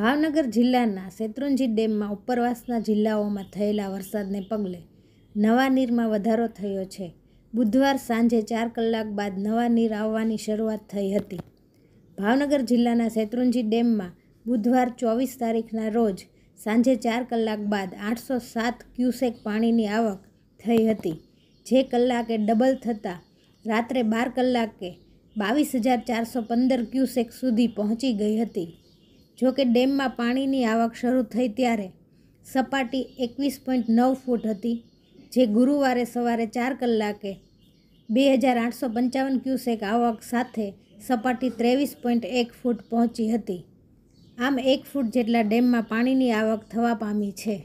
ભાવનગર જિલ્લાના શેત્રુંજી ડેમમાં ઉપરવાસના જિલ્લાઓમાં થયેલા વરસાદને પગલે નવા નીરમાં વધારો થયો છે બુધવાર સાંજે ચાર કલાક બાદ નવા નીર આવવાની શરૂઆત થઈ હતી ભાવનગર જિલ્લાના શેત્રુંજી ડેમમાં બુધવાર ચોવીસ તારીખના રોજ સાંજે ચાર કલાક બાદ આઠસો સાત ક્યુસેક પાણીની આવક થઈ હતી જે કલાકે ડબલ થતાં રાત્રે બાર કલાકે બાવીસ હજાર ચારસો પંદર ક્યુસેક સુધી પહોંચી ગઈ હતી જો કે ડેમમાં પાણીની આવક શરૂ થઈ ત્યારે સપાટી એકવીસ પોઈન્ટ નવ ફૂટ હતી જે ગુરુવારે સવારે ચાર કલાકે બે હજાર આઠસો પંચાવન ક્યુસેક આવક સાથે સપાટી ત્રેવીસ પોઈન્ટ એક ફૂટ પહોંચી હતી આમ એક ફૂટ જેટલા ડેમમાં પાણીની આવક થવા પામી છે